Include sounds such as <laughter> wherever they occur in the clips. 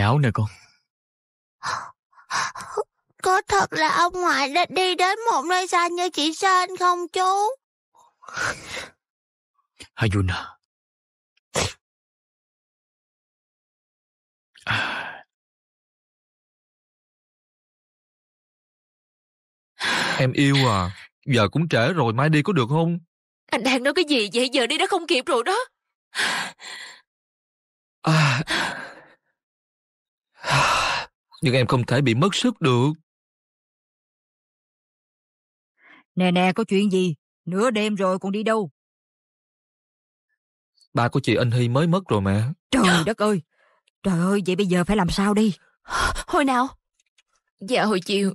thay áo nè con. <laughs> Có thật là ông ngoại đã đi đến một nơi xa như chị Sơn không chú? Hayuna. À. Em yêu à, giờ cũng trễ rồi, mai đi có được không? Anh đang nói cái gì vậy? Giờ đi đã không kịp rồi đó. À, nhưng em không thể bị mất sức được. Nè nè, có chuyện gì? Nửa đêm rồi còn đi đâu? Ba của chị Anh Hy mới mất rồi mẹ. Trời đất ơi! Trời ơi, vậy bây giờ phải làm sao đi? Hồi nào? Dạ hồi chiều.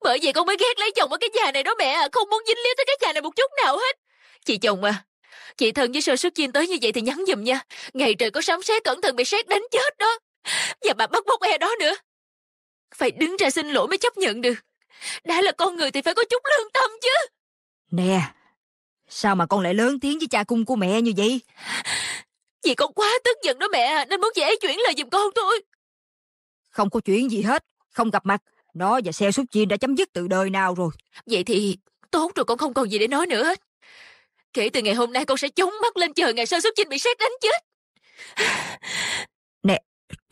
Bởi vậy con mới ghét lấy chồng ở cái nhà này đó mẹ Không muốn dính líu tới cái nhà này một chút nào hết. Chị chồng à, chị thân với sơ sức chiên tới như vậy thì nhắn giùm nha. Ngày trời có sấm sét cẩn thận bị sét đánh chết đó. Và bà bắt bóc e đó nữa. Phải đứng ra xin lỗi mới chấp nhận được. Đã là con người thì phải có chút lương tâm chứ. Nè, sao mà con lại lớn tiếng với cha cung của mẹ như vậy? Vì con quá tức giận đó mẹ, nên muốn dễ chuyển lời giùm con thôi. Không có chuyện gì hết, không gặp mặt. Nó và xe xúc chiên đã chấm dứt từ đời nào rồi. Vậy thì tốt rồi con không còn gì để nói nữa hết. Kể từ ngày hôm nay con sẽ chống mắt lên chờ ngày sau xúc chiên bị xét đánh chết.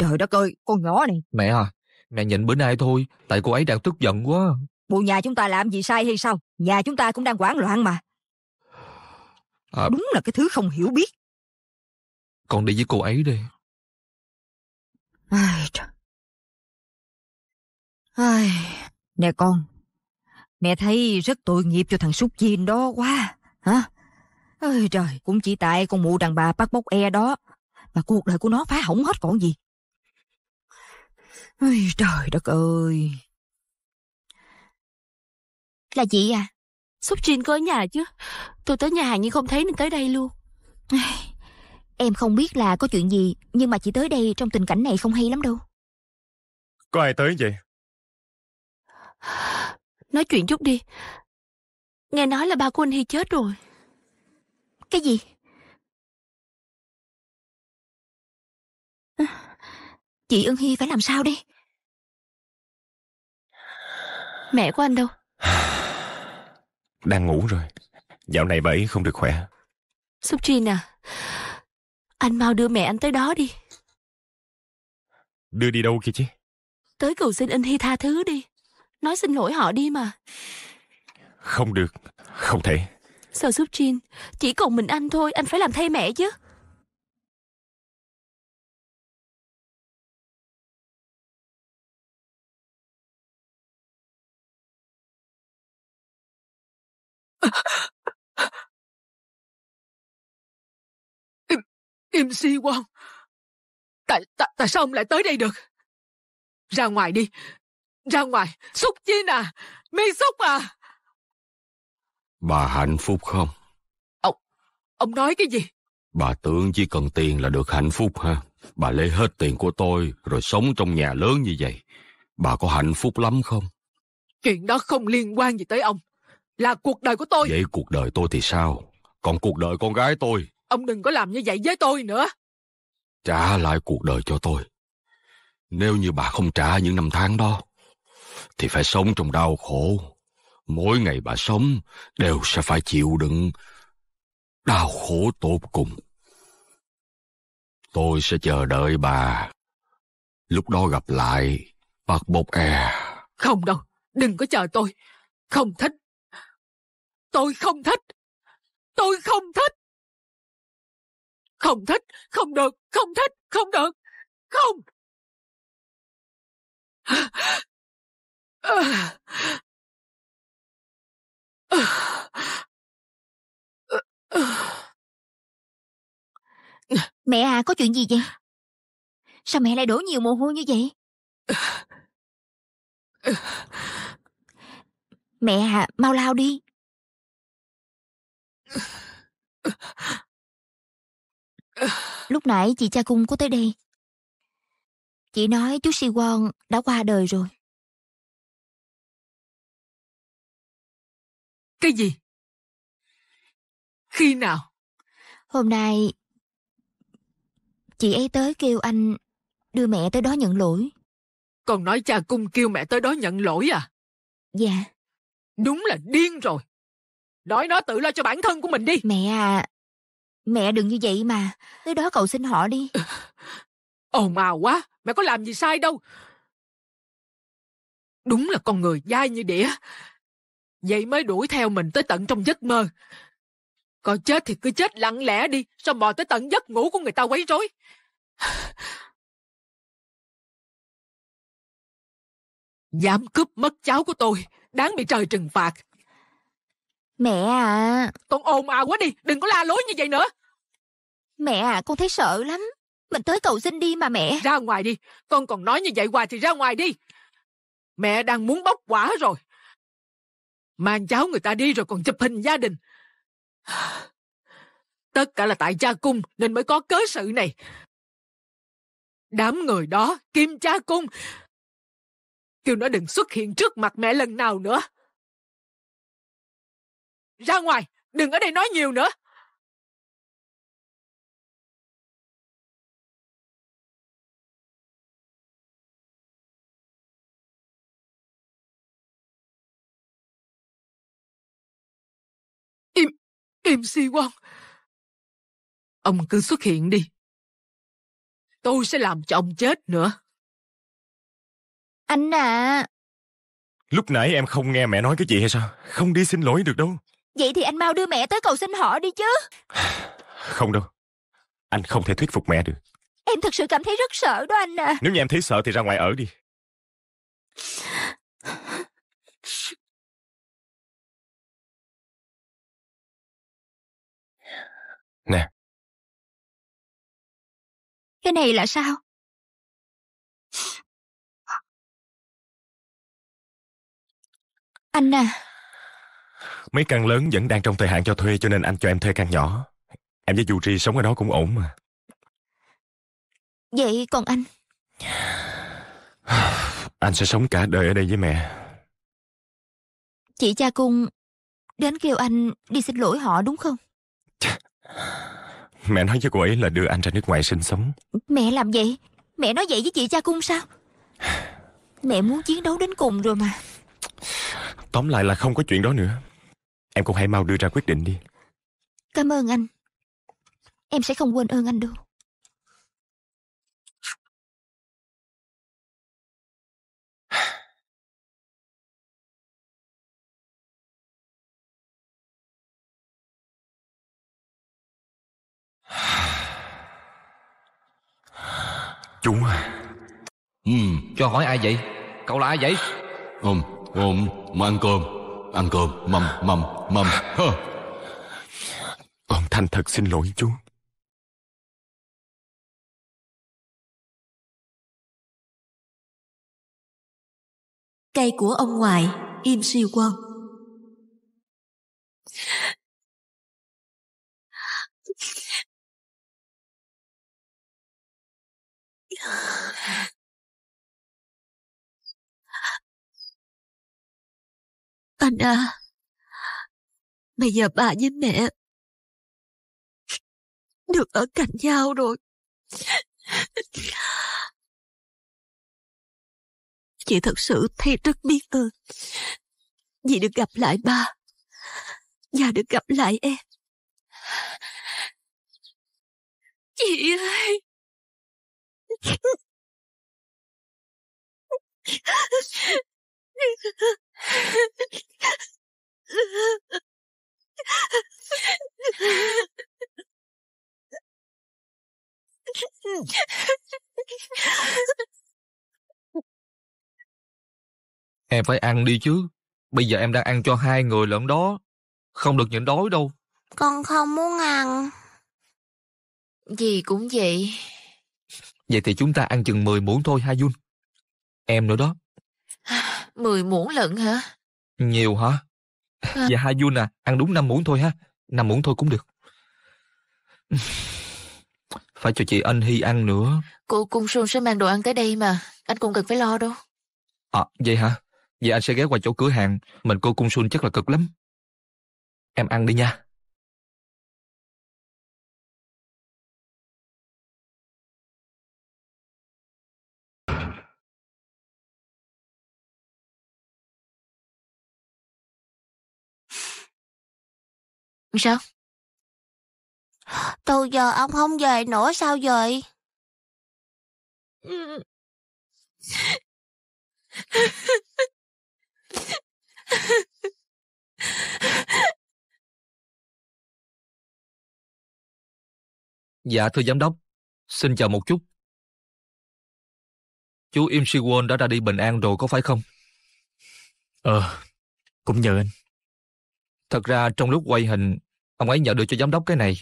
Trời đất ơi, con nhỏ này. Mẹ à, mẹ nhịn bữa nay thôi, tại cô ấy đang tức giận quá. Bộ nhà chúng ta làm gì sai hay sao? Nhà chúng ta cũng đang quản loạn mà. À, Đúng là cái thứ không hiểu biết. Con đi với cô ấy đi. Ai trời. Ai... Nè con, mẹ thấy rất tội nghiệp cho thằng súc chiên đó quá. Hả? Ôi trời, cũng chỉ tại con mụ đàn bà bắt bốc e đó mà cuộc đời của nó phá hỏng hết còn gì. Ôi, trời đất ơi! Là chị à? Sóc Trinh có ở nhà chứ? Tôi tới nhà hàng nhưng không thấy nên tới đây luôn. <sighs> Em không biết là có chuyện gì, nhưng mà chị tới đây trong tình cảnh này không hay lắm đâu. Có ai tới vậy? <sighs> Nói chuyện chút đi. Nghe nói là ba của anh Hy chết rồi. Cái gì? <sighs> Chị Ân Hy phải làm sao đây? Mẹ của anh đâu? <sighs> Đang ngủ rồi. Dạo này bà ấy không được khỏe. Súc Trinh à, anh mau đưa mẹ anh tới đó đi. Đưa đi đâu kia chứ? Tới cầu xin anh Hy tha thứ đi. Nói xin lỗi họ đi mà. Không được, không thể. Sao Súc Trinh, chỉ còn mình anh thôi, anh phải làm thay mẹ chứ. Kim Si Won. Tại, tại, tại sao ông lại tới đây được? Ra ngoài đi. Ra ngoài. Xúc chi à. Mi Xúc à. Bà hạnh phúc không? Ông, ông nói cái gì? Bà tưởng chỉ cần tiền là được hạnh phúc ha. Bà lấy hết tiền của tôi rồi sống trong nhà lớn như vậy. Bà có hạnh phúc lắm không? Chuyện đó không liên quan gì tới ông. Là cuộc đời của tôi. Vậy cuộc đời tôi thì sao? Còn cuộc đời con gái tôi Ông đừng có làm như vậy với tôi nữa. Trả lại cuộc đời cho tôi. Nếu như bà không trả những năm tháng đó, thì phải sống trong đau khổ. Mỗi ngày bà sống đều sẽ phải chịu đựng đau khổ tột cùng. Tôi sẽ chờ đợi bà. Lúc đó gặp lại, bạc bột e. Không đâu, đừng có chờ tôi. Không thích. Tôi không thích. Tôi không thích. Không thích, không được, không thích, không được, không! Mẹ à, có chuyện gì vậy? Sao mẹ lại đổ nhiều mồ hôi như vậy? Mẹ à, mau lao đi. Lúc nãy chị cha cung có tới đây. Chị nói chú Si Won đã qua đời rồi. Cái gì? Khi nào? Hôm nay chị ấy tới kêu anh đưa mẹ tới đó nhận lỗi. Còn nói cha cung kêu mẹ tới đó nhận lỗi à? Dạ. Đúng là điên rồi. Nói nó tự lo cho bản thân của mình đi. Mẹ à, Mẹ đừng như vậy mà, tới đó cậu xin họ đi. <laughs> Ồn ào quá, mẹ có làm gì sai đâu. Đúng là con người dai như đĩa. Vậy mới đuổi theo mình tới tận trong giấc mơ. Coi chết thì cứ chết lặng lẽ đi, sao mò tới tận giấc ngủ của người ta quấy rối. <sighs> Dám cướp mất cháu của tôi, đáng bị trời trừng phạt. Mẹ à... Con ồn ào quá đi, đừng có la lối như vậy nữa. Mẹ à, con thấy sợ lắm. Mình tới cầu xin đi mà mẹ. Ra ngoài đi, con còn nói như vậy hoài thì ra ngoài đi. Mẹ đang muốn bóc quả rồi. Mang cháu người ta đi rồi còn chụp hình gia đình. <sighs> Tất cả là tại cha cung nên mới có cớ sự này. Đám người đó, kim cha cung. Kêu nó đừng xuất hiện trước mặt mẹ lần nào nữa ra ngoài đừng ở đây nói nhiều nữa im im si quan ông cứ xuất hiện đi tôi sẽ làm cho ông chết nữa anh à lúc nãy em không nghe mẹ nói cái gì hay sao không đi xin lỗi được đâu Vậy thì anh mau đưa mẹ tới cầu xin họ đi chứ <sighs> Không đâu Anh không thể thuyết phục mẹ được Em thật sự cảm thấy rất sợ đó anh à Nếu như em thấy sợ thì ra ngoài ở đi Nè Cái này là sao Anh à Mấy căn lớn vẫn đang trong thời hạn cho thuê cho nên anh cho em thuê căn nhỏ. Em với Yuri sống ở đó cũng ổn mà. Vậy còn anh? <sighs> Anh sẽ sống cả đời ở đây với mẹ. Chị cha cung đến kêu anh đi xin lỗi họ đúng không? Mẹ nói với cô ấy là đưa anh ra nước ngoài sinh sống. Mẹ làm vậy? Mẹ nói vậy với chị cha cung sao? Mẹ muốn chiến đấu đến cùng rồi mà. Tóm lại là không có chuyện đó nữa. Em cũng hãy mau đưa ra quyết định đi. Cảm ơn anh. Em sẽ không quên ơn anh đâu. Chúng à Ừ, cho hỏi ai vậy? Cậu là ai vậy? Ôm, ôm, mang cơm ăn cơm mầm mầm mầm con thành thật xin lỗi chú cây của ông ngoại im siêu quân Yeah. Anh à, bây giờ bà với mẹ được ở cạnh nhau rồi. Chị thật sự thấy rất biết ơn vì được gặp lại ba và được gặp lại em. Chị ơi! <laughs> Em phải ăn đi chứ. Bây giờ em đang ăn cho hai người lận đó. Không được nhịn đói đâu. Con không muốn ăn. Gì cũng vậy. Vậy thì chúng ta ăn chừng 10 muỗng thôi Ha Jun. Em nữa đó. <sighs> 10 muỗng lận hả? Nhiều hả? À. Dạ hai vua nè, ăn đúng 5 muỗng thôi ha. 5 muỗng thôi cũng được. Phải cho chị Anh Hy ăn nữa. Cô Cung Sung sẽ mang đồ ăn tới đây mà. Anh cũng cần phải lo đâu. À, vậy hả? Vậy anh sẽ ghé qua chỗ cửa hàng. Mình cô Cung Sun chắc là cực lắm. Em ăn đi nha. Sao? Từ giờ ông không về nữa sao vậy? Dạ thưa giám đốc, xin chờ một chút. Chú Im Si Won đã ra đi bình an rồi có phải không? Ờ, cũng nhờ anh. Thật ra trong lúc quay hình, ông ấy nhận được cho giám đốc cái này.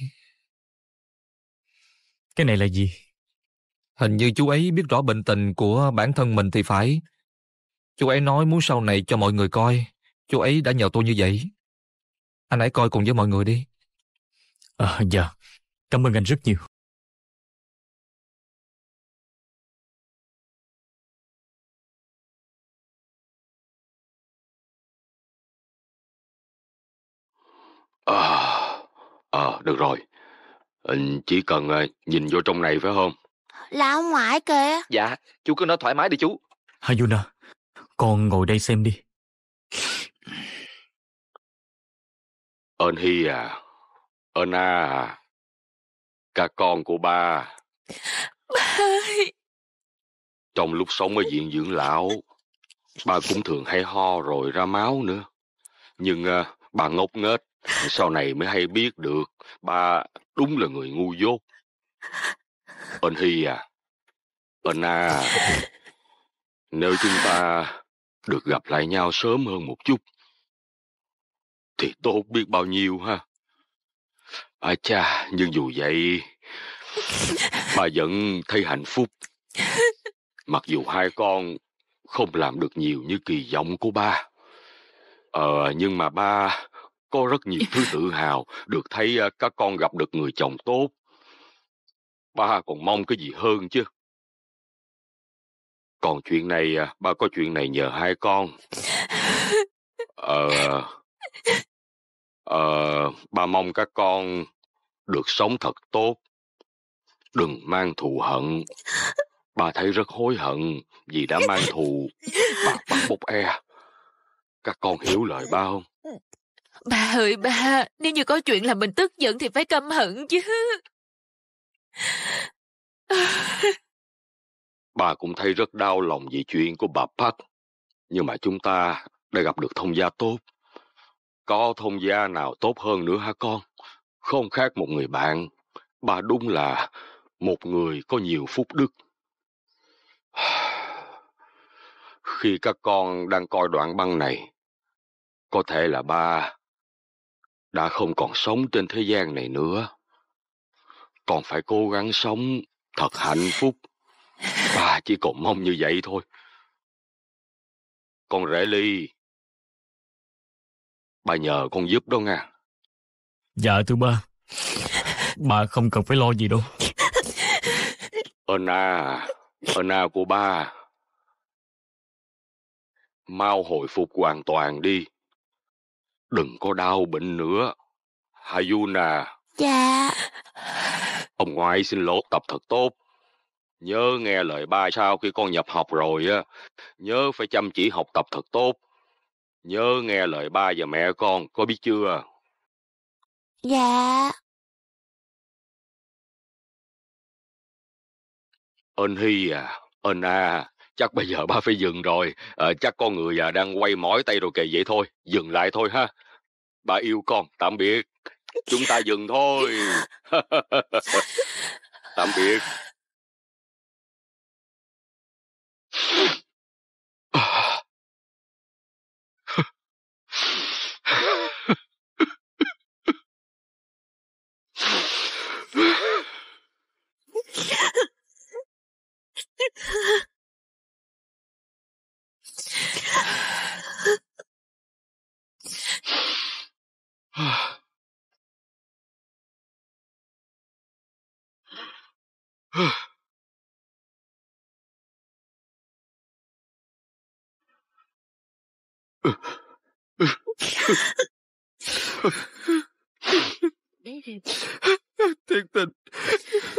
Cái này là gì? Hình như chú ấy biết rõ bệnh tình của bản thân mình thì phải. Chú ấy nói muốn sau này cho mọi người coi. Chú ấy đã nhờ tôi như vậy. Anh hãy coi cùng với mọi người đi. À, dạ, cảm ơn anh rất nhiều. À, à được rồi. Chỉ cần à, nhìn vô trong này phải không? Là ông ngoại kìa. Dạ, chú cứ nói thoải mái đi chú. Hayuna, con ngồi đây xem đi. Ơn Hi à, ơn A à, cả con của ba. Ba ơi. Trong lúc sống ở viện dưỡng lão, ba cũng thường hay ho rồi ra máu nữa. Nhưng à, bà ngốc nghếch sau này mới hay biết được ba đúng là người ngu dốt anh hy à anh à nếu chúng ta được gặp lại nhau sớm hơn một chút thì tốt biết bao nhiêu ha à cha nhưng dù vậy bà vẫn thấy hạnh phúc mặc dù hai con không làm được nhiều như kỳ vọng của ba ờ nhưng mà ba có rất nhiều thứ tự hào được thấy ờ, các con gặp được người chồng tốt. Ba còn mong cái gì hơn chứ. Còn chuyện này, à, ba có chuyện này nhờ hai con. Ờ, ờ, ba mong các con được sống thật tốt. Đừng mang thù hận. ba thấy rất hối hận vì đã mang thù. Bà bắt bốc e. Các con hiểu lời ba không? Bà ơi bà, nếu như có chuyện làm mình tức giận thì phải căm hận chứ. bà cũng thấy rất đau lòng vì chuyện của bà Park. Nhưng mà chúng ta đã gặp được thông gia tốt. Có thông gia nào tốt hơn nữa hả con? Không khác một người bạn. Bà đúng là một người có nhiều phúc đức. <sighs> Khi các con đang coi đoạn băng này, có thể là ba đã không còn sống trên thế gian này nữa. Còn phải cố gắng sống thật hạnh phúc. Ba chỉ còn mong như vậy thôi. Con rể ly. Bà nhờ con giúp đó nha. Dạ thưa ba. Bà không cần phải lo gì đâu. Anna, Anna của ba. Mau hồi phục hoàn toàn đi đừng có đau bệnh nữa. Hayuna. Dạ. Ông ngoại xin lỗi tập thật tốt. Nhớ nghe lời ba sau khi con nhập học rồi á. Nhớ phải chăm chỉ học tập thật tốt. Nhớ nghe lời ba và mẹ con, có biết chưa? Dạ. Ân Hy à, Ân A, chắc bây giờ ba phải dừng rồi, à, chắc con người à, đang quay mỏi tay rồi kìa vậy thôi, dừng lại thôi ha. Bà yêu con, tạm biệt. Chúng ta dừng thôi. <laughs> tạm biệt. thiệt tình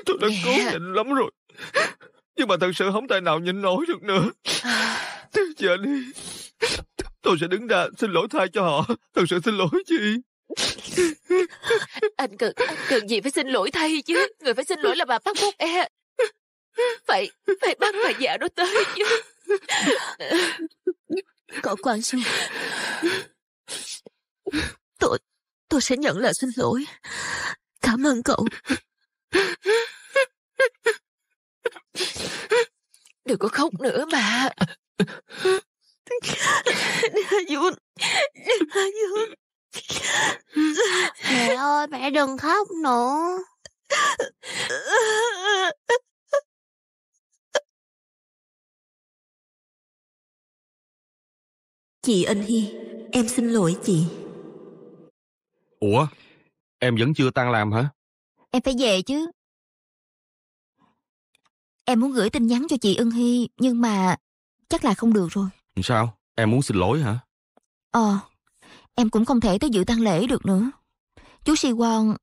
Tôi đã cố à. nhịn lắm rồi Nhưng mà thật sự không tài nào nhịn nổi được nữa Giờ đi Tôi sẽ đứng ra xin lỗi thay cho họ Thật sự xin lỗi chị anh cần anh cần gì phải xin lỗi thay chứ người phải xin lỗi là bà bác quốc e phải phải bắt bà già đó tới chứ cậu quan sư tôi tôi sẽ nhận lời xin lỗi cảm ơn cậu đừng có khóc nữa mà Hà Dương Hà Dương mẹ ơi mẹ đừng khóc nữa Chị Anh Hi, em xin lỗi chị. Ủa, em vẫn chưa tan làm hả? Em phải về chứ. Em muốn gửi tin nhắn cho chị Ân Hy, nhưng mà chắc là không được rồi. Sao? Em muốn xin lỗi hả? Ờ, em cũng không thể tới dự tang lễ được nữa. Chú Si Won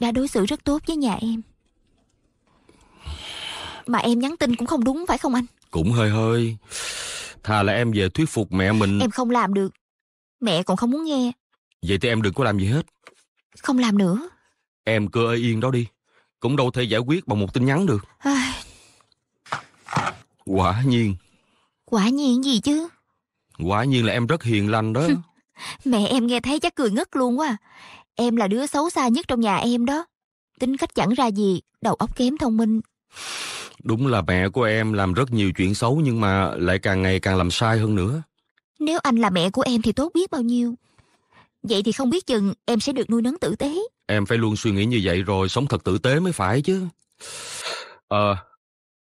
đã đối xử rất tốt với nhà em. Mà em nhắn tin cũng không đúng phải không anh? Cũng hơi hơi. Thà là em về thuyết phục mẹ mình. Em không làm được. Mẹ còn không muốn nghe. Vậy thì em đừng có làm gì hết. Không làm nữa. Em cơ ơi yên đó đi. Cũng đâu thể giải quyết bằng một tin nhắn được. Quả nhiên. Quả nhiên gì chứ? Quả nhiên là em rất hiền lành đó. Mẹ em nghe thấy chắc cười ngất luôn quá. À. Em là đứa xấu xa nhất trong nhà em đó. Tính cách chẳng ra gì, đầu óc kém thông minh. Đúng là mẹ của em làm rất nhiều chuyện xấu nhưng mà lại càng ngày càng làm sai hơn nữa. Nếu anh là mẹ của em thì tốt biết bao nhiêu. Vậy thì không biết chừng em sẽ được nuôi nấng tử tế. Em phải luôn suy nghĩ như vậy rồi sống thật tử tế mới phải chứ. Ờ,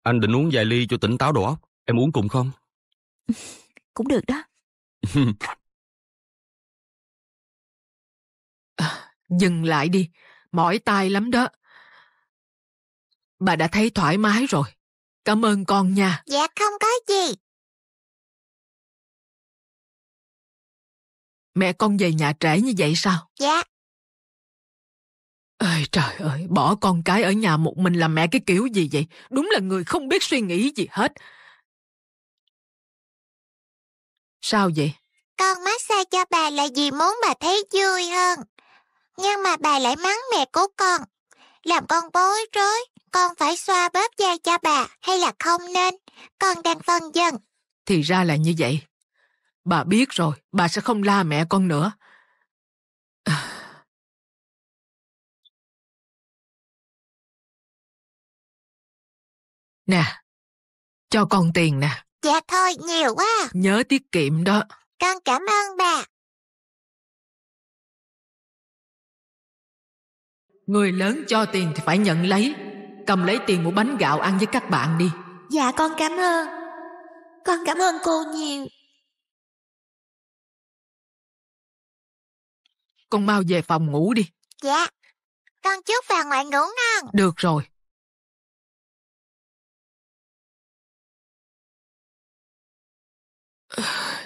anh định uống vài ly cho tỉnh táo đầu óc. Em uống cùng không? <laughs> Cũng được đó. <laughs> dừng lại đi mỏi tai lắm đó bà đã thấy thoải mái rồi cảm ơn con nha dạ không có gì mẹ con về nhà trễ như vậy sao dạ ơi trời ơi bỏ con cái ở nhà một mình làm mẹ cái kiểu gì vậy đúng là người không biết suy nghĩ gì hết sao vậy con massage cho bà là vì muốn bà thấy vui hơn nhưng mà bà lại mắng mẹ của con. Làm con bối rối, con phải xoa bóp da cho bà hay là không nên, con đang phân dân. Thì ra là như vậy. Bà biết rồi, bà sẽ không la mẹ con nữa. <sighs> Nè, cho con tiền nè. Dạ thôi, nhiều quá. Nhớ tiết kiệm đó. Con cảm ơn bà. Người lớn cho tiền thì phải nhận lấy Cầm lấy tiền mua bánh gạo ăn với các bạn đi Dạ con cảm ơn Con cảm ơn cô nhiều Con mau về phòng ngủ đi Dạ Con chúc bà ngoại ngủ ngon Được rồi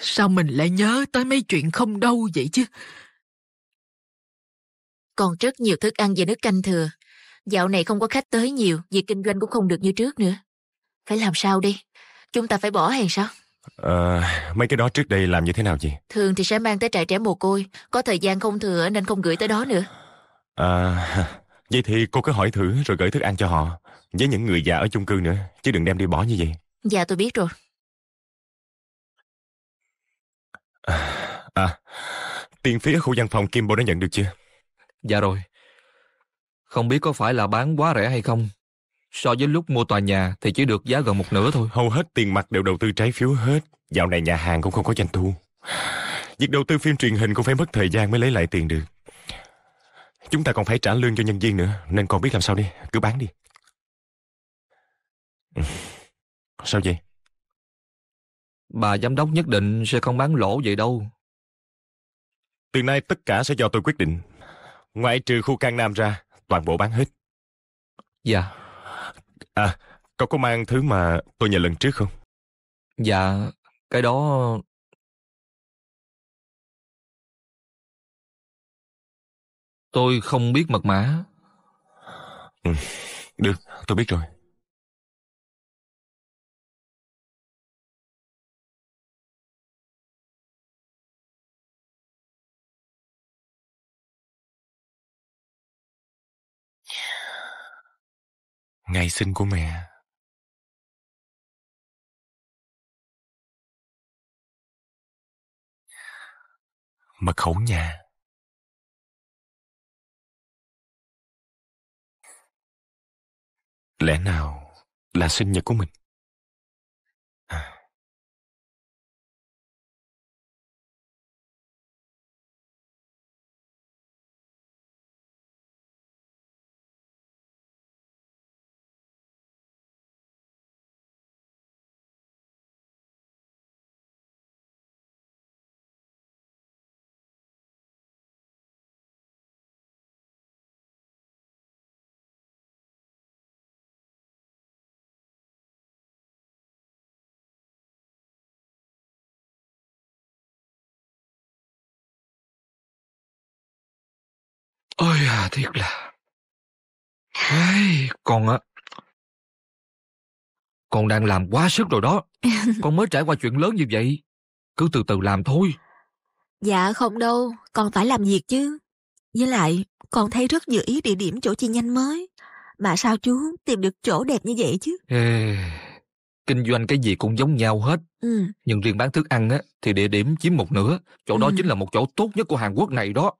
Sao mình lại nhớ tới mấy chuyện không đâu vậy chứ còn rất nhiều thức ăn và nước canh thừa. Dạo này không có khách tới nhiều, việc kinh doanh cũng không được như trước nữa. Phải làm sao đi? Chúng ta phải bỏ hàng sao? À, mấy cái đó trước đây làm như thế nào chị? Thường thì sẽ mang tới trại trẻ mồ côi, có thời gian không thừa nên không gửi tới đó nữa. À, vậy thì cô cứ hỏi thử rồi gửi thức ăn cho họ, với những người già ở chung cư nữa, chứ đừng đem đi bỏ như vậy. Dạ tôi biết rồi. À, à tiền phí ở khu văn phòng Kim Kimbo đã nhận được chưa? Dạ rồi. Không biết có phải là bán quá rẻ hay không. So với lúc mua tòa nhà thì chỉ được giá gần một nửa thôi. Hầu hết tiền mặt đều đầu tư trái phiếu hết. Dạo này nhà hàng cũng không có doanh thu. Việc đầu tư phim truyền hình cũng phải mất thời gian mới lấy lại tiền được. Chúng ta còn phải trả lương cho nhân viên nữa, nên còn biết làm sao đi, cứ bán đi. <laughs> Sao vậy? Bà giám đốc nhất định sẽ không bán lỗ vậy đâu. Từ nay tất cả sẽ do tôi quyết định. Ngoại trừ khu Can Nam ra, toàn bộ bán hết. Dạ. À, cậu có mang thứ mà tôi nhờ lần trước không? Dạ, cái đó... Tôi không biết mật mã. Ừ, được, tôi biết rồi. ngày sinh của mẹ mật khẩu nhà lẽ nào là sinh nhật của mình Ôi à, thiệt là... Hey, con á... Con đang làm quá sức rồi đó. <laughs> Con mới trải qua chuyện lớn như vậy. Cứ từ từ làm thôi. Dạ không đâu, con phải làm việc chứ. Với lại, con thấy rất dự ý địa điểm chỗ chi nhanh mới. Mà sao chú tìm được chỗ đẹp như vậy chứ? Ê kinh doanh cái gì cũng giống nhau hết ừ. nhưng riêng bán thức ăn á thì địa điểm chiếm một nửa chỗ ừ. đó chính là một chỗ tốt nhất của hàn quốc này đó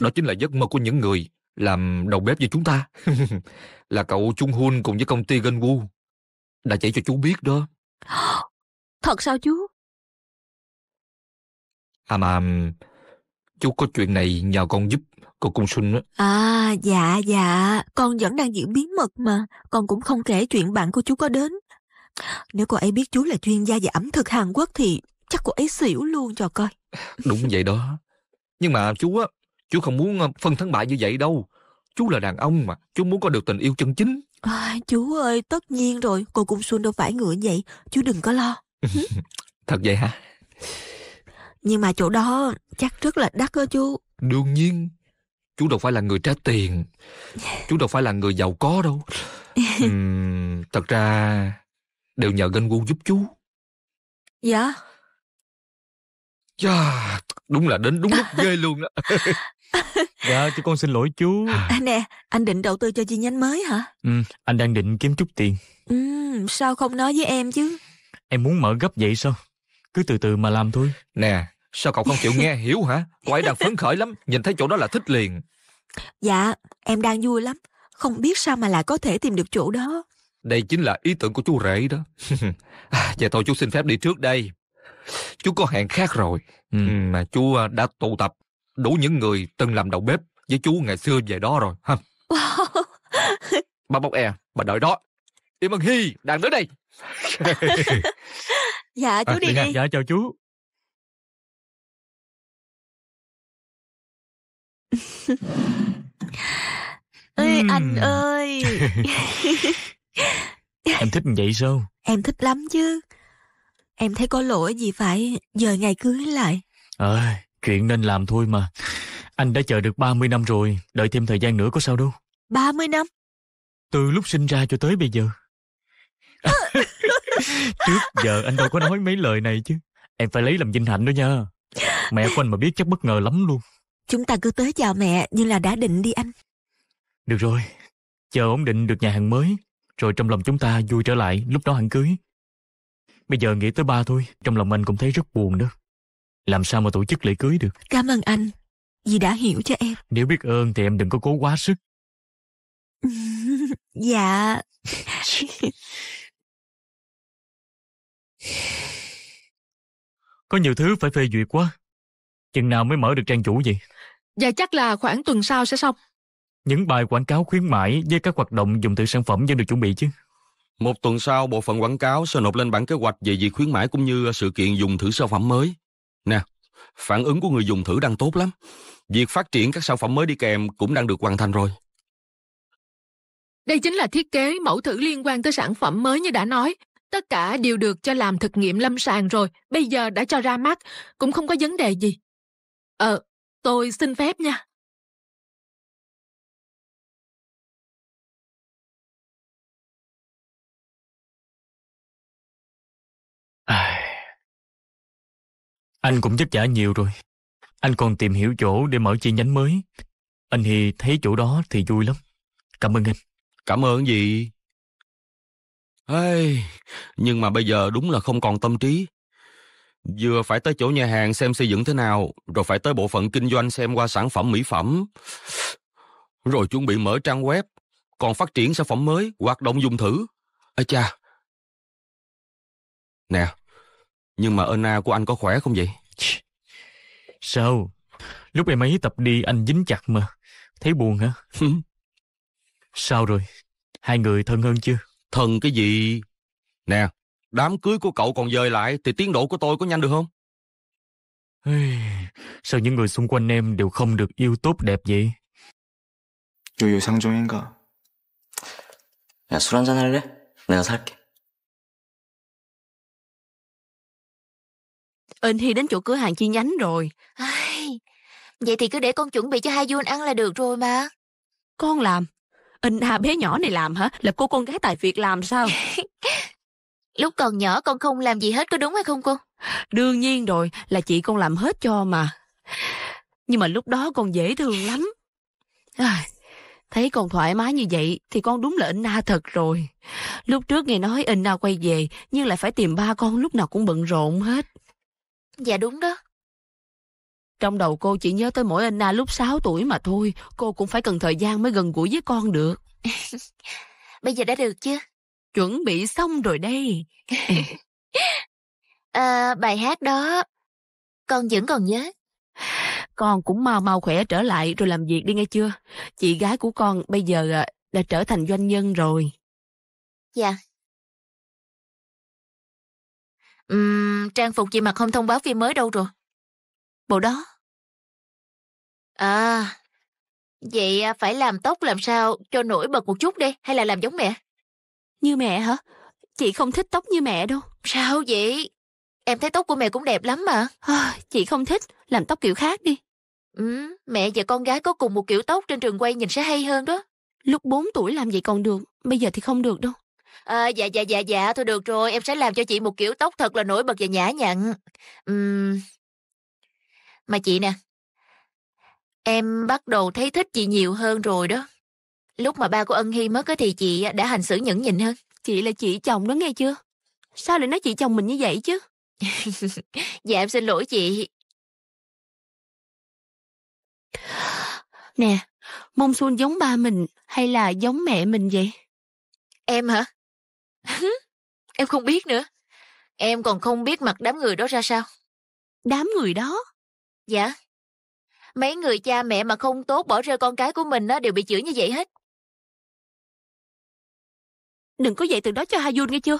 đó chính là giấc mơ của những người làm đầu bếp như chúng ta <laughs> là cậu Chung Hun cùng với công ty Genwu đã chỉ cho chú biết đó <gasps> thật sao chú à mà chú có chuyện này nhờ con giúp cô Cung Xuân á à dạ dạ con vẫn đang giữ bí mật mà con cũng không kể chuyện bạn của chú có đến nếu cô ấy biết chú là chuyên gia về ẩm thực Hàn Quốc thì chắc cô ấy xỉu luôn cho coi. <laughs> Đúng vậy đó. Nhưng mà chú á, chú không muốn ờ, phân thắng bại như vậy đâu. Chú là đàn ông mà, chú muốn có được tình yêu chân chính. À, chú ơi, tất nhiên rồi, cô cũng Xuân đâu phải ngựa vậy, chú đừng có lo. <laughs> Thật vậy hả? Nhưng mà chỗ đó chắc rất là đắt đó chú. Đương nhiên, chú đâu phải là người trả tiền, <laughs> chú đâu phải là người giàu có đâu. Uhm, thật ra đều nhờ Gengu giúp chú. Dạ. Dạ, đúng là đến đúng lúc ghê <laughs> luôn đó. <laughs> dạ, chú con xin lỗi chú. À. à, nè, anh định đầu tư cho chi nhánh mới hả? Ừ, anh đang định kiếm chút tiền. Ừ, sao không nói với em chứ? Em muốn mở gấp vậy sao? Cứ từ từ mà làm thôi. Nè, sao cậu không chịu nghe hiểu hả? Cậu ấy đang phấn khởi lắm, nhìn thấy chỗ đó là thích liền. Dạ, em đang vui lắm. Không biết sao mà lại có thể tìm được chỗ đó. Đây chính là ý tưởng của chú rể đó. <laughs> À, vậy thôi chú xin phép đi trước đây. Chú có hẹn khác rồi. Ừ. ừ. Mà chú à, đã tụ tập đủ những người từng làm đầu bếp với chú ngày xưa về đó rồi. Ha. Wow. <laughs> bà bóc e, bà đợi đó. Im Ân Hy, đang tới đây. <laughs> dạ, chú à, đi dạ, đi. Nha. Dạ, chào chú. ơi anh ơi Em thích vậy sao? Em thích lắm chứ. Em thấy có lỗi gì phải Giờ ngày cưới lại. Ờ, chuyện nên làm thôi mà. Anh đã chờ được 30 năm rồi, đợi thêm thời gian nữa có sao đâu. 30 năm? Từ lúc sinh ra cho tới bây giờ. <laughs> trước giờ anh đâu có nói mấy lời này chứ. Em phải lấy làm vinh hạnh đó nha. Mẹ của anh mà biết chắc bất ngờ lắm luôn. Chúng ta cứ tới chào mẹ như là đã định đi anh. Được rồi, chờ ổn định được nhà hàng mới rồi trong lòng chúng ta vui trở lại lúc đó hẳn cưới. Bây giờ nghĩ tới ba thôi, trong lòng anh cũng thấy rất buồn đó. Làm sao mà tổ chức lễ cưới được? Cảm ơn anh, vì đã hiểu cho em. Nếu biết ơn thì em đừng có cố quá sức. <laughs> dạ. <laughs> có nhiều thứ phải phê duyệt quá. Chừng nào mới mở được trang chủ vậy? Dạ chắc là khoảng tuần sau sẽ xong những bài quảng cáo khuyến mãi với các hoạt động dùng từ sản phẩm vẫn được chuẩn bị chứ. Một tuần sau, bộ phận quảng cáo sẽ nộp lên bản kế hoạch về việc khuyến mãi cũng như sự kiện dùng thử sản phẩm mới. Nè, phản ứng của người dùng thử đang tốt lắm. Việc phát triển các sản phẩm mới đi kèm cũng đang được hoàn thành rồi. Đây chính là thiết kế mẫu thử liên quan tới sản phẩm mới như đã nói. Tất cả đều được cho làm thực nghiệm lâm sàng rồi, bây giờ đã cho ra mắt, cũng không có vấn đề gì. Ờ, tôi xin phép nha. Anh cũng vất vả nhiều rồi. Anh còn tìm hiểu chỗ để mở chi nhánh mới. Anh Hy thấy chỗ đó thì vui lắm. Cảm ơn anh. Cảm ơn gì? Hey, nhưng mà bây giờ đúng là không còn tâm trí. Vừa phải tới chỗ nhà hàng xem xây dựng thế nào, rồi phải tới bộ phận kinh doanh xem qua sản phẩm mỹ phẩm, rồi chuẩn bị mở trang web, còn phát triển sản phẩm mới, hoạt động dùng thử. Ây cha! Nè, nhưng mà ơn của anh có khỏe không vậy? Sao? Lúc em ấy tập đi anh dính chặt mà. Thấy buồn hả? Sao rồi? Hai người thân hơn chưa? Thân cái gì? Nè, đám cưới của cậu còn dời lại thì tiến độ của tôi có nhanh được không? Sao những người xung quanh em đều không được yêu tốt đẹp vậy? Dù sang cả. 요요 상종인가? 야, 술 한 잔 할래? 내가 살게. Ân Hy đến chỗ cửa hàng chi nhánh rồi. Ai, vậy thì cứ để con chuẩn bị cho hai Jun ăn là được rồi mà. Con làm? Ân Hà bé nhỏ này làm hả? Là cô con gái tài việc làm sao? <laughs> Lúc còn nhỏ con không làm gì hết có đúng hay không cô? Đương nhiên rồi, là chị con làm hết cho mà. Nhưng mà lúc đó con dễ thương lắm. À, thấy con thoải mái như vậy thì con đúng là in thật rồi. Lúc trước nghe nói in quay về nhưng lại phải tìm ba con lúc nào cũng bận rộn hết. Dạ đúng đó. Trong đầu cô chỉ nhớ tới mỗi Anna lúc 6 tuổi mà thôi, cô cũng phải cần thời gian mới gần gũi với con được. <laughs> Bây giờ đã được chưa? Chuẩn bị xong rồi đây. à, <laughs> bài hát đó, con vẫn còn nhớ. Con cũng mau mau khỏe trở lại rồi làm việc đi nghe chưa? Chị gái của con bây giờ à, đã trở thành doanh nhân rồi. Dạ, Uhm, trang phục gì mà không thông báo phim mới đâu rồi? Bộ đó. À, vậy à, phải làm tóc làm sao cho nổi bật một chút đi, hay là làm giống mẹ? Như mẹ hả? Chị không thích tóc như mẹ đâu. Sao vậy? Em thấy tóc của mẹ cũng đẹp lắm mà. À, chị không thích, làm tóc kiểu khác đi. Ừ, mẹ và con gái có cùng một kiểu tóc trên trường quay nhìn sẽ hay hơn đó. Lúc 4 tuổi làm vậy còn được, bây giờ thì không được đâu. À, dạ dạ dạ dạ, thôi được rồi, em sẽ làm cho chị một kiểu tóc thật là nổi bật và nhã nhặn. Uhm. Mà chị nè, em bắt đầu thấy thích chị nhiều hơn rồi đó. Lúc mà ba của Ân Hy mất thì chị đã hành xử nhẫn nhịn hơn. Chị là chị chồng đó nghe chưa? Sao lại nói chị chồng mình như vậy chứ? <laughs> dạ em xin lỗi chị. Nè, Mông Xuân giống ba mình hay là giống mẹ mình vậy? Em hả? em không biết nữa. Em còn không biết mặt đám người đó ra sao. Đám người đó? Dạ. Mấy người cha mẹ mà không tốt bỏ rơi con cái của mình đó đều bị chửi như vậy hết. Đừng có dạy từ đó cho Hayun nghe chưa?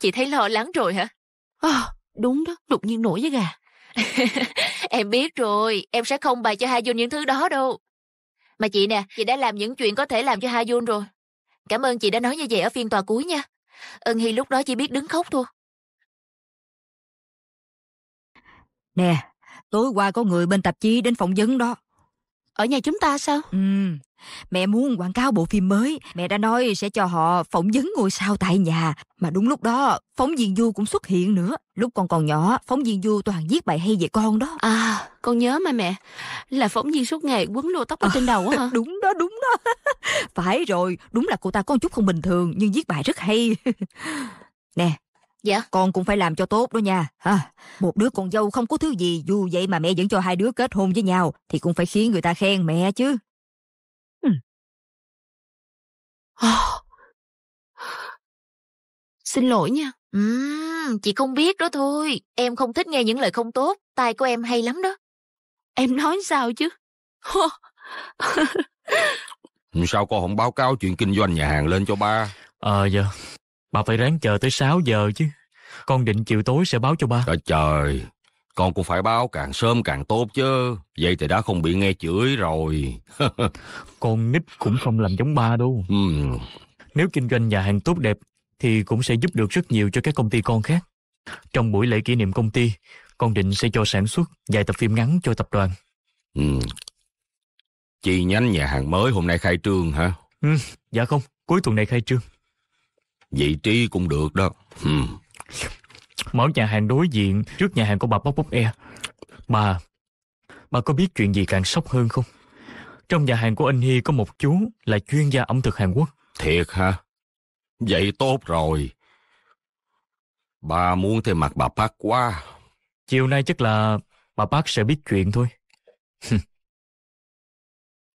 Chị thấy lo lắng rồi hả? À, đúng đó, đột nhiên nổi với gà. <laughs> em biết rồi, em sẽ không bày cho Hayun những thứ đó đâu. Mà chị nè, chị đã làm những chuyện có thể làm cho Hayun rồi. Cảm ơn chị đã nói như vậy ở phiên tòa cuối nha. Ân Hy lúc đó chỉ biết đứng khóc thôi. Nè, tối qua có người bên tạp chí đến phỏng vấn đó ở nhà chúng ta sao? Ừ, mẹ muốn quảng cáo bộ phim mới. Mẹ đã nói sẽ cho họ phỏng vấn ngôi sao tại nhà. Mà đúng lúc đó, phóng viên Du cũng xuất hiện nữa. Lúc con còn nhỏ, phóng viên Du toàn viết bài hay về con đó. À, con nhớ mà mẹ. Là phóng viên suốt ngày quấn lô tóc ở à, trên đầu á hả? <laughs> Đúng đó, đúng đó. <laughs> Phải rồi, đúng là cô ta có một chút không bình thường, nhưng viết bài rất hay. <laughs> nè, Dạ. Con cũng phải làm cho tốt đó nha. ha một đứa con dâu không có thứ gì, dù vậy mà mẹ vẫn cho hai đứa kết hôn với nhau, thì cũng phải khiến người ta khen mẹ chứ. Ừ. Oh. Xin lỗi nha. Ừ, chị không biết đó thôi. Em không thích nghe những lời không tốt. Tai của em hay lắm đó. Em nói sao chứ? <laughs> sao con không báo cáo chuyện kinh doanh nhà hàng lên cho ba? Ờ, dạ. Bà phải ráng chờ tới 6 giờ chứ. Con định chiều tối sẽ báo cho ba. Trời trời, con cũng phải báo càng sớm càng tốt chứ. Vậy thì đã không bị nghe chửi rồi. <laughs> con nít cũng không làm giống ba đâu. Ừ. Nếu kinh doanh nhà hàng tốt đẹp, thì cũng sẽ giúp được rất nhiều cho các công ty con khác. Trong buổi lễ kỷ niệm công ty, con định sẽ cho sản xuất vài tập phim ngắn cho tập đoàn. Ừ. Chi nhánh nhà hàng mới hôm nay khai trương hả? Ừ, dạ không, cuối tuần này khai trương. Vị trí cũng được đó. Mở nhà hàng đối diện trước nhà hàng của bà Bóc Bóc E. Bà, bà có biết chuyện gì càng sốc hơn không? Trong nhà hàng của anh Hy có một chú là chuyên gia ẩm thực Hàn Quốc. Thiệt ha Vậy tốt rồi. Bà muốn thêm mặt bà Park quá. Chiều nay chắc là bà Park sẽ biết chuyện thôi.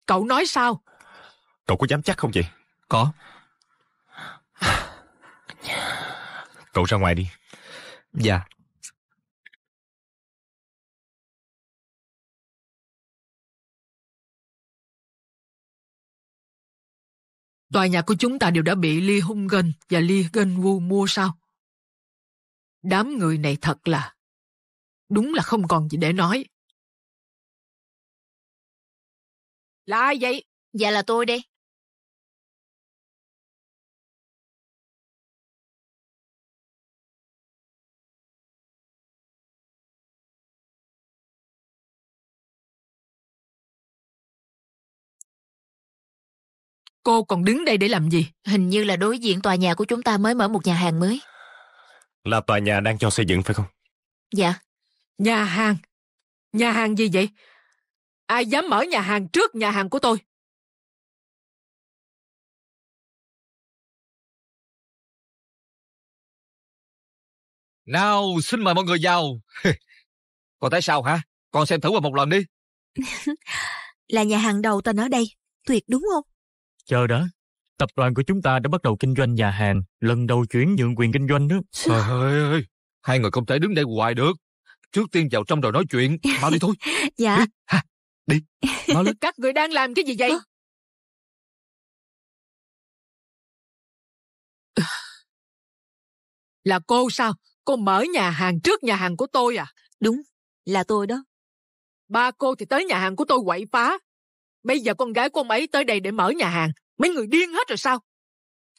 Cậu nói sao? Cậu có dám chắc không vậy Có. Cậu ra ngoài đi. Dạ. Tòa nhà của chúng ta đều đã bị Lee Hung Gun và Lee Gun Woo mua sao? Đám người này thật là... Đúng là không còn gì để nói. Là ai vậy? Dạ là tôi đây. Cô còn đứng đây để làm gì? Hình như là đối diện tòa nhà của chúng ta mới mở một nhà hàng mới. Là tòa nhà đang cho xây dựng phải không? Dạ. Nhà hàng? Nhà hàng gì vậy? Ai dám mở nhà hàng trước nhà hàng của tôi? Nào, xin mời mọi người vào. <laughs> Còn thấy sao hả? Con xem thử vào một lần đi. <laughs> là nhà hàng đầu tên ở đây. Tuyệt đúng không? Chờ đã, tập đoàn của chúng ta đã bắt đầu kinh doanh nhà hàng, lần đầu chuyển nhượng quyền kinh doanh đó. Trời ơi, hai người không thể đứng đây hoài được. Trước tiên vào trong rồi nói chuyện, mau đi thôi. <laughs> dạ. Ha, đi, mau lên. <laughs> Các người đang làm cái gì vậy? Là cô sao? Cô mở nhà hàng trước nhà hàng của tôi à? Đúng, là tôi đó. Ba cô thì tới nhà hàng của tôi quậy phá, Bây giờ con gái của ông ấy tới đây để mở nhà hàng. Mấy người điên hết rồi sao?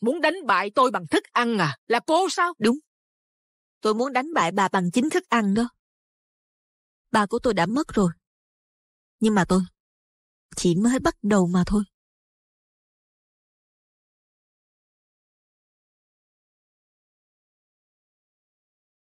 Muốn đánh bại tôi bằng thức ăn à? Là cô sao? Đúng. Tôi muốn đánh bại bà bằng chính thức ăn đó. Bà của tôi đã mất rồi. Nhưng mà tôi chỉ mới bắt đầu mà thôi.